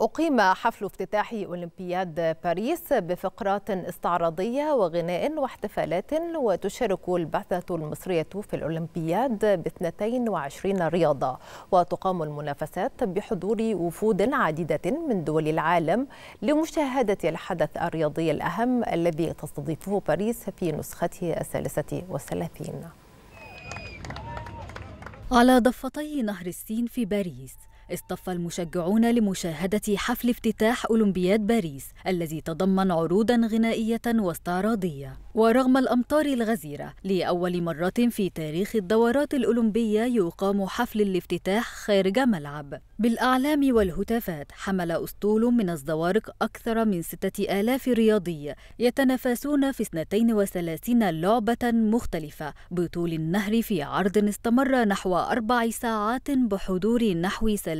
أقيم حفل افتتاح أولمبياد باريس بفقرات استعراضية وغناء واحتفالات وتشارك البعثة المصرية في الأولمبياد ب 22 رياضة وتقام المنافسات بحضور وفود عديدة من دول العالم لمشاهدة الحدث الرياضي الأهم الذي تستضيفه باريس في نسخته الثالثة والثلاثين على ضفتي نهر السين في باريس اصطف المشجعون لمشاهدة حفل افتتاح أولمبياد باريس الذي تضمن عروضا غنائية واستعراضية ورغم الأمطار الغزيرة لأول مرة في تاريخ الدورات الأولمبية يقام حفل الافتتاح خارج ملعب بالأعلام والهتافات حمل أسطول من الزوارق أكثر من ستة آلاف رياضي يتنافسون في 32 لعبة مختلفة بطول النهر في عرض استمر نحو أربع ساعات بحضور نحو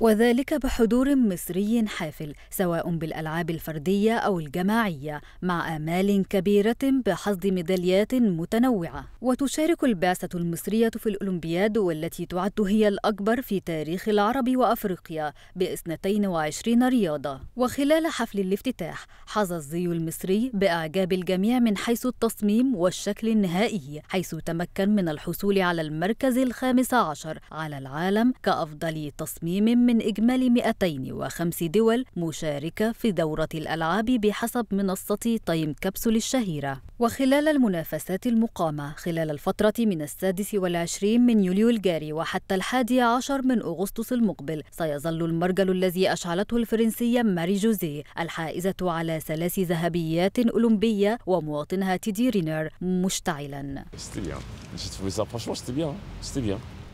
وذلك بحضور مصري حافل سواء بالألعاب الفردية أو الجماعية مع آمال كبيرة بحصد ميداليات متنوعة وتشارك البعثة المصرية في الأولمبياد والتي تعد هي الأكبر في تاريخ العرب وأفريقيا ب 22 رياضة وخلال حفل الافتتاح حظى الزي المصري بإعجاب الجميع من حيث التصميم والشكل النهائي حيث تمكن من الحصول على المركز الخامس عشر على العالم كأفضل تصميم من من إجمالي 205 دول مشاركة في دورة الألعاب بحسب منصة تايم كابسول الشهيرة وخلال المنافسات المقامة خلال الفترة من السادس والعشرين من يوليو الجاري وحتى الحادي عشر من أغسطس المقبل سيظل المرجل الذي أشعلته الفرنسية ماري جوزي الحائزة على ثلاث ذهبيات أولمبية ومواطنها تيدي رينر مشتعلا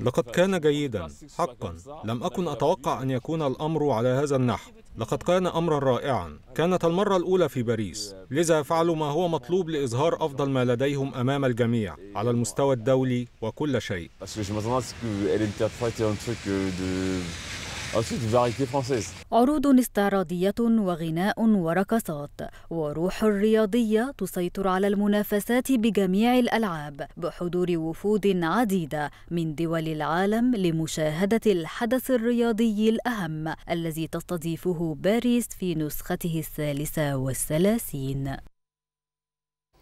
لقد كان جيدا حقا لم أكن أتوقع أن يكون الأمر على هذا النحو لقد كان أمرا رائعا كانت المرة الأولى في باريس لذا فعلوا ما هو مطلوب لإظهار أفضل ما لديهم أمام الجميع على المستوى الدولي وكل شيء عروض استعراضية وغناء ورقصات وروح رياضية تسيطر على المنافسات بجميع الألعاب بحضور وفود عديدة من دول العالم لمشاهدة الحدث الرياضي الأهم الذي تستضيفه باريس في نسخته الثالثة والثلاثين